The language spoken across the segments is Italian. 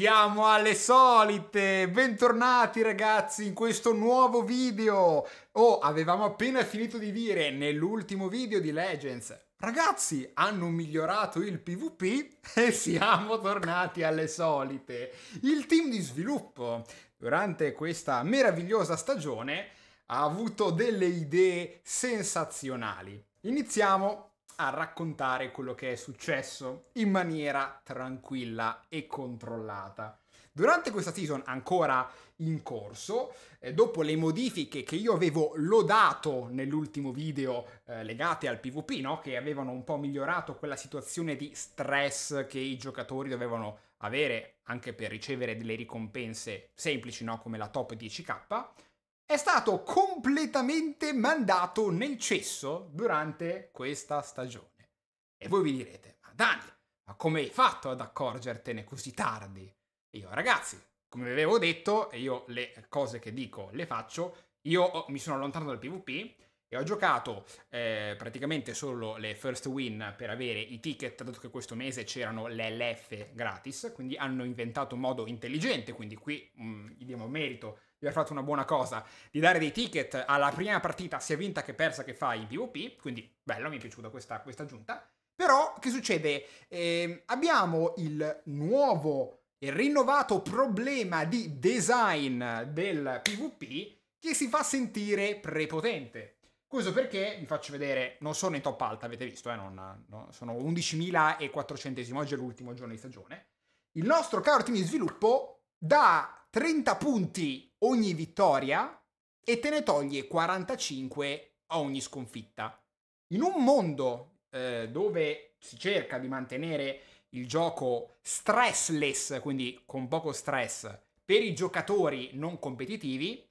Siamo alle solite! Bentornati ragazzi in questo nuovo video! Oh, avevamo appena finito di dire nell'ultimo video di Legends Ragazzi, hanno migliorato il PvP e siamo tornati alle solite. Il team di sviluppo durante questa meravigliosa stagione ha avuto delle idee sensazionali. Iniziamo a raccontare quello che è successo in maniera tranquilla e controllata. Durante questa season ancora in corso, eh, dopo le modifiche che io avevo lodato nell'ultimo video eh, legate al PvP, no? che avevano un po' migliorato quella situazione di stress che i giocatori dovevano avere anche per ricevere delle ricompense semplici, no? come la top 10k, è stato completamente mandato nel cesso durante questa stagione. E voi vi direte, ma Daniel, ma come hai fatto ad accorgertene così tardi? E Io, ragazzi, come vi avevo detto, e io le cose che dico le faccio, io mi sono allontanato dal PvP e ho giocato eh, praticamente solo le first win per avere i ticket, dato che questo mese c'erano le LF gratis, quindi hanno inventato un modo intelligente, quindi qui mh, mm, gli diamo merito di aver fatto una buona cosa, di dare dei ticket alla prima partita, sia vinta che persa che fai in PvP, quindi bello, mi è piaciuta questa, questa aggiunta. Però che succede? Eh, abbiamo il nuovo e rinnovato problema di design del PvP che si fa sentire prepotente. Questo perché, vi faccio vedere, non sono in top alta, avete visto, eh, non, no, sono 11.400, oggi è l'ultimo giorno di stagione. Il nostro caro team di sviluppo dà 30 punti ogni vittoria e te ne toglie 45 a ogni sconfitta. In un mondo eh, dove si cerca di mantenere il gioco stressless, quindi con poco stress, per i giocatori non competitivi,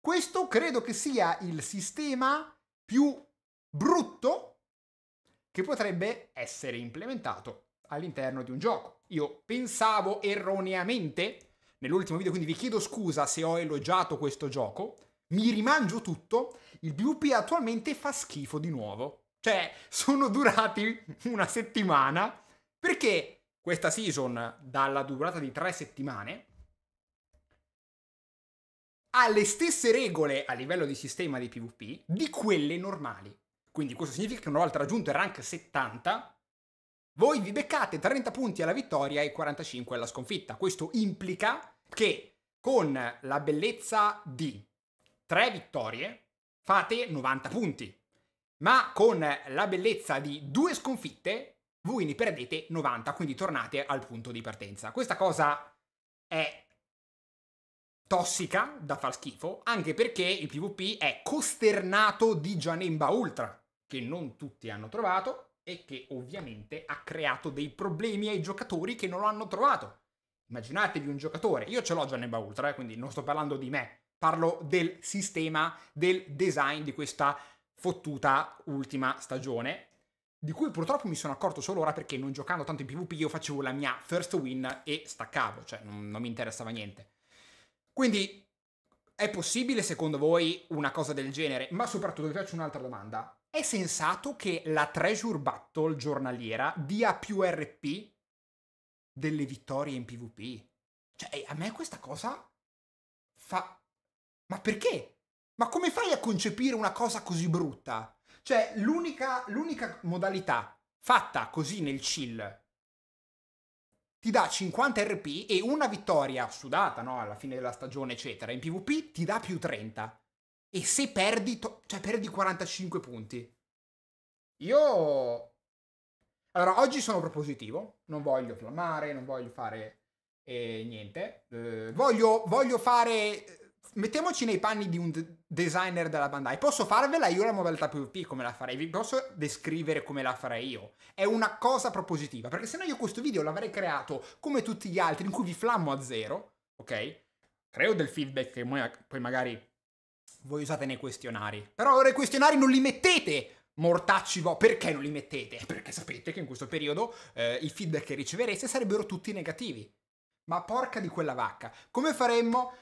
questo credo che sia il sistema più brutto che potrebbe essere implementato all'interno di un gioco. Io pensavo erroneamente nell'ultimo video, quindi vi chiedo scusa se ho elogiato questo gioco, mi rimangio tutto, il PvP attualmente fa schifo di nuovo. Cioè, sono durati una settimana, perché questa season, dalla durata di tre settimane, ha le stesse regole a livello di sistema di PvP di quelle normali. Quindi questo significa che una volta raggiunto il rank 70, voi vi beccate 30 punti alla vittoria e 45 alla sconfitta. Questo implica che con la bellezza di tre vittorie fate 90 punti, ma con la bellezza di due sconfitte voi ne perdete 90, quindi tornate al punto di partenza. Questa cosa è tossica da far schifo, anche perché il PvP è costernato di Janemba Ultra, che non tutti hanno trovato e che ovviamente ha creato dei problemi ai giocatori che non lo hanno trovato. Immaginatevi un giocatore, io ce l'ho Gianeba Ultra, eh, quindi non sto parlando di me, parlo del sistema, del design di questa fottuta ultima stagione, di cui purtroppo mi sono accorto solo ora perché non giocando tanto in PvP io facevo la mia first win e staccavo, cioè non, non mi interessava niente. Quindi è possibile secondo voi una cosa del genere? Ma soprattutto vi faccio un'altra domanda. È sensato che la treasure battle giornaliera dia più RP delle vittorie in PvP. Cioè, eh, a me questa cosa fa... Ma perché? Ma come fai a concepire una cosa così brutta? Cioè, l'unica, l'unica modalità fatta così nel chill ti dà 50 RP e una vittoria sudata, no? Alla fine della stagione, eccetera. In PvP ti dà più 30. E se perdi, cioè perdi 45 punti. Io allora, oggi sono propositivo, non voglio flammare, non voglio fare eh, niente. Eh, voglio, voglio, fare... Eh, mettiamoci nei panni di un d- designer della Bandai. Posso farvela io la modalità PvP come la farei? Vi posso descrivere come la farei io? È una cosa propositiva, perché se no io questo video l'avrei creato come tutti gli altri, in cui vi flammo a zero, ok? Creo del feedback che poi magari voi usate nei questionari. Però ora i questionari non li mettete mortacci vo- perché non li mettete? Eh, perché sapete che in questo periodo eh, i feedback che ricevereste sarebbero tutti negativi. Ma porca di quella vacca. Come faremmo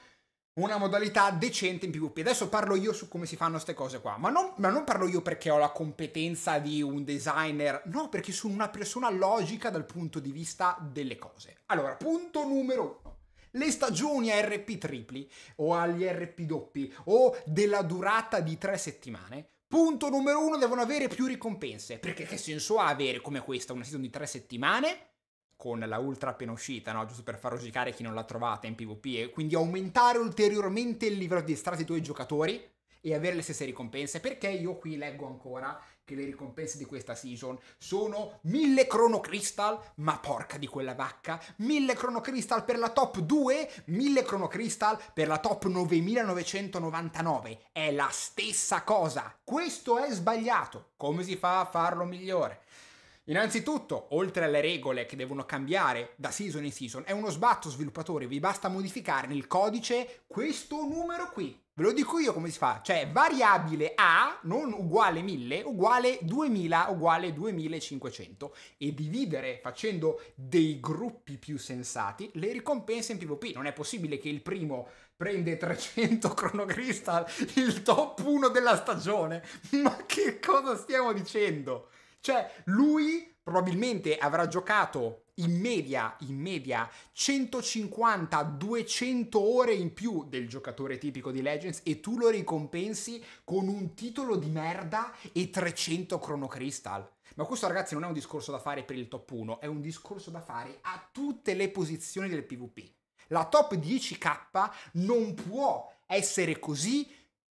una modalità decente in PvP? Adesso parlo io su come si fanno queste cose qua, ma non, ma non parlo io perché ho la competenza di un designer, no, perché sono una persona logica dal punto di vista delle cose. Allora, punto numero uno le stagioni a RP tripli o agli RP doppi o della durata di tre settimane Punto numero uno, devono avere più ricompense, perché che senso ha avere come questa una season di tre settimane, con la ultra appena uscita, no? giusto per far rosicare chi non l'ha trovata in PvP, e quindi aumentare ulteriormente il livello di estratti dei tuoi giocatori e avere le stesse ricompense, perché io qui leggo ancora che le ricompense di questa season sono 1000 Chrono Crystal, ma porca di quella vacca, 1000 Chrono Crystal per la top 2, 1000 Chrono Crystal per la top 9999. È la stessa cosa. Questo è sbagliato. Come si fa a farlo migliore? Innanzitutto, oltre alle regole che devono cambiare da season in season, è uno sbatto sviluppatore, vi basta modificare nel codice questo numero qui, Ve lo dico io come si fa, cioè variabile A non uguale 1000, uguale 2000, uguale 2500 e dividere facendo dei gruppi più sensati le ricompense in PvP. Non è possibile che il primo prende 300 Chrono il top 1 della stagione. Ma che cosa stiamo dicendo? Cioè, lui probabilmente avrà giocato in media, in media 150-200 ore in più del giocatore tipico di Legends e tu lo ricompensi con un titolo di merda e 300 Chrono Crystal. Ma questo ragazzi non è un discorso da fare per il top 1, è un discorso da fare a tutte le posizioni del PvP. La top 10k non può essere così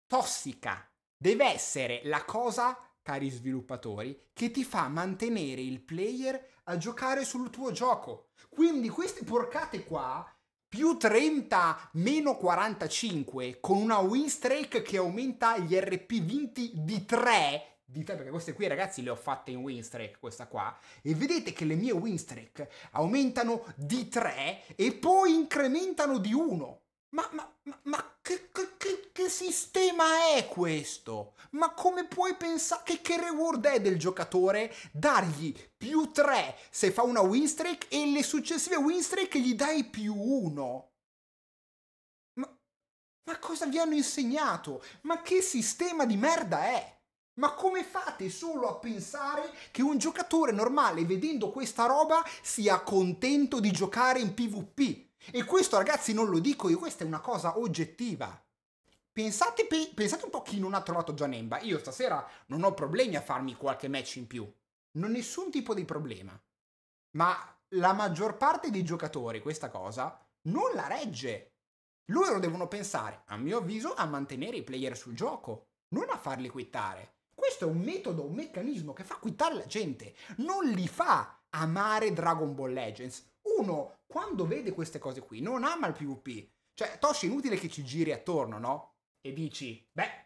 tossica, deve essere la cosa cari sviluppatori, che ti fa mantenere il player a giocare sul tuo gioco. Quindi queste porcate qua, più 30, meno 45, con una win streak che aumenta gli RP vinti di 3, di te, perché queste qui ragazzi le ho fatte in winstreak, questa qua, e vedete che le mie winstreak aumentano di 3 e poi incrementano di 1. Ma, ma, ma, ma che, che, che, sistema è questo? Ma come puoi pensare che, che reward è del giocatore dargli più 3 se fa una win streak e le successive win streak gli dai più 1? Ma, ma cosa vi hanno insegnato? Ma che sistema di merda è? Ma come fate solo a pensare che un giocatore normale vedendo questa roba sia contento di giocare in PvP? E questo ragazzi non lo dico io, questa è una cosa oggettiva. Pensate, pe pensate un po' chi non ha trovato Gianemba. Io stasera non ho problemi a farmi qualche match in più. Non ho nessun tipo di problema. Ma la maggior parte dei giocatori questa cosa non la regge. Loro devono pensare, a mio avviso, a mantenere i player sul gioco, non a farli quittare. Questo è un metodo, un meccanismo che fa quittare la gente, non li fa amare Dragon Ball Legends uno quando vede queste cose qui non ama il PvP. Cioè, Tosh, è inutile che ci giri attorno, no? E dici, beh,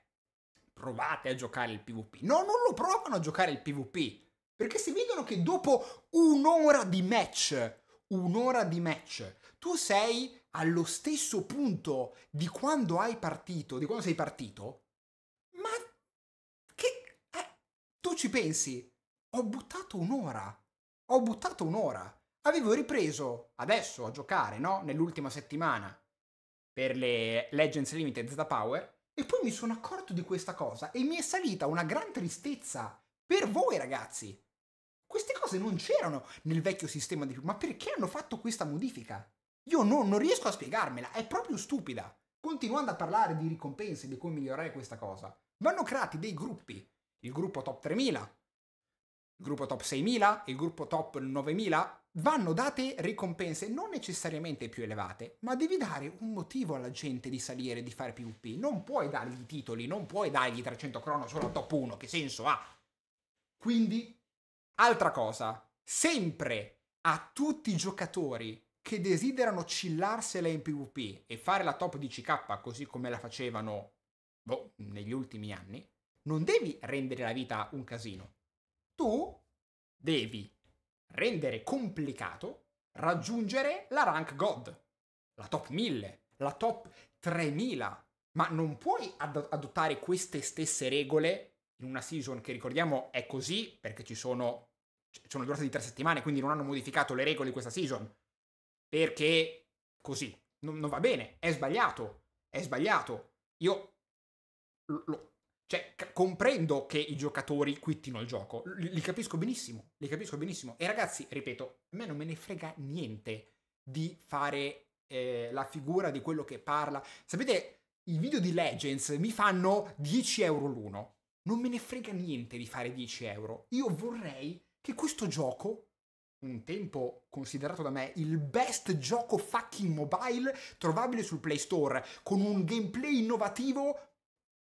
provate a giocare il PvP. No, non lo provano a giocare il PvP. Perché se vedono che dopo un'ora di match, un'ora di match, tu sei allo stesso punto di quando hai partito, di quando sei partito, ma che... Eh, tu ci pensi, ho buttato un'ora, ho buttato un'ora avevo ripreso adesso a giocare, no? Nell'ultima settimana per le Legends Limited Z Power e poi mi sono accorto di questa cosa e mi è salita una gran tristezza per voi ragazzi. Queste cose non c'erano nel vecchio sistema di più, ma perché hanno fatto questa modifica? Io no, non riesco a spiegarmela, è proprio stupida. Continuando a parlare di ricompense, di come migliorare questa cosa, vanno creati dei gruppi. Il gruppo top 3000, il gruppo top 6000, il gruppo top 9000, vanno date ricompense non necessariamente più elevate, ma devi dare un motivo alla gente di salire, e di fare PvP. Non puoi dargli titoli, non puoi dargli 300 crono solo al top 1, che senso ha? Quindi, altra cosa, sempre a tutti i giocatori che desiderano chillarsela in PvP e fare la top 10k così come la facevano boh, negli ultimi anni, non devi rendere la vita un casino. Tu devi rendere complicato raggiungere la rank God, la top 1000, la top 3000. Ma non puoi ad- adottare queste stesse regole in una season che ricordiamo è così perché ci sono, c'è una durata di tre settimane, quindi non hanno modificato le regole di questa season. Perché così non, non va bene, è sbagliato, è sbagliato. Io lo, cioè, c- comprendo che i giocatori quittino il gioco, li, li capisco benissimo, li capisco benissimo. E ragazzi, ripeto, a me non me ne frega niente di fare eh, la figura di quello che parla. Sapete, i video di Legends mi fanno 10 euro l'uno. Non me ne frega niente di fare 10 euro. Io vorrei che questo gioco, un tempo considerato da me il best gioco fucking mobile trovabile sul Play Store, con un gameplay innovativo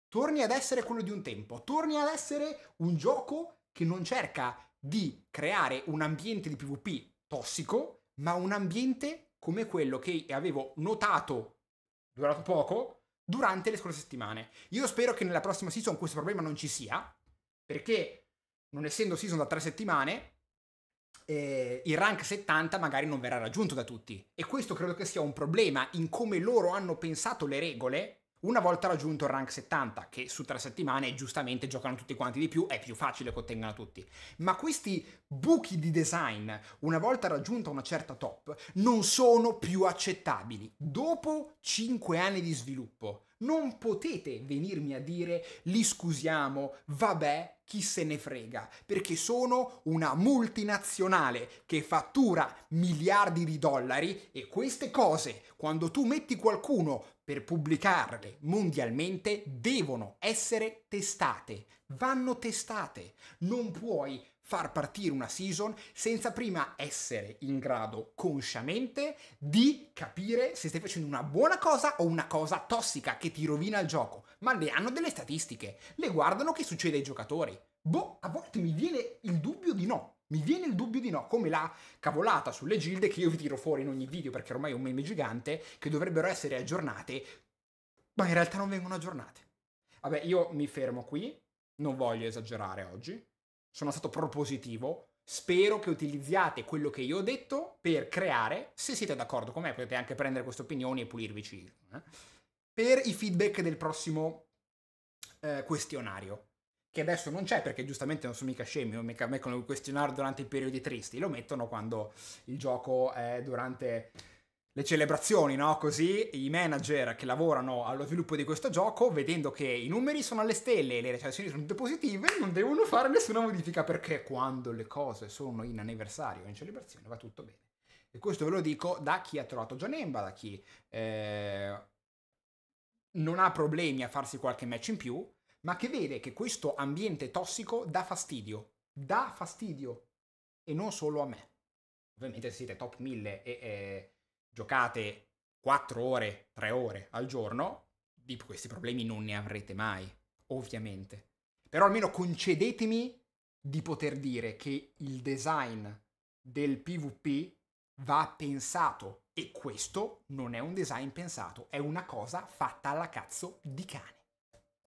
torni ad essere quello di un tempo, torni ad essere un gioco che non cerca di creare un ambiente di PvP tossico, ma un ambiente come quello che avevo notato durato poco durante le scorse settimane. Io spero che nella prossima season questo problema non ci sia, perché non essendo season da tre settimane, eh, il rank 70 magari non verrà raggiunto da tutti. E questo credo che sia un problema in come loro hanno pensato le regole una volta raggiunto il rank 70, che su tre settimane giustamente giocano tutti quanti di più, è più facile che ottengano tutti. Ma questi buchi di design, una volta raggiunta una certa top, non sono più accettabili. Dopo 5 anni di sviluppo, non potete venirmi a dire li scusiamo, vabbè, chi se ne frega, perché sono una multinazionale che fattura miliardi di dollari e queste cose, quando tu metti qualcuno per pubblicarle mondialmente devono essere testate, vanno testate. Non puoi far partire una season senza prima essere in grado consciamente di capire se stai facendo una buona cosa o una cosa tossica che ti rovina il gioco. Ma le hanno delle statistiche, le guardano che succede ai giocatori. Boh, a volte mi viene il dubbio di no. Mi viene il dubbio di no, come la cavolata sulle gilde che io vi tiro fuori in ogni video perché ormai è un meme gigante, che dovrebbero essere aggiornate, ma in realtà non vengono aggiornate. Vabbè, io mi fermo qui, non voglio esagerare oggi, sono stato propositivo, spero che utilizziate quello che io ho detto per creare, se siete d'accordo con me potete anche prendere queste opinioni e pulirvici, eh? per i feedback del prossimo eh, questionario che adesso non c'è perché giustamente non sono mica scemi, non mica mettono il questionario durante i periodi tristi, lo mettono quando il gioco è durante le celebrazioni, no? Così i manager che lavorano allo sviluppo di questo gioco, vedendo che i numeri sono alle stelle e le recensioni sono tutte positive, non devono fare nessuna modifica perché quando le cose sono in anniversario o in celebrazione va tutto bene. E questo ve lo dico da chi ha trovato Gianemba, da chi eh, non ha problemi a farsi qualche match in più, ma che vede che questo ambiente tossico dà fastidio, dà fastidio e non solo a me. Ovviamente se siete top 1000 e eh, giocate 4 ore, 3 ore al giorno, di questi problemi non ne avrete mai, ovviamente. Però almeno concedetemi di poter dire che il design del PvP va pensato e questo non è un design pensato, è una cosa fatta alla cazzo di cane.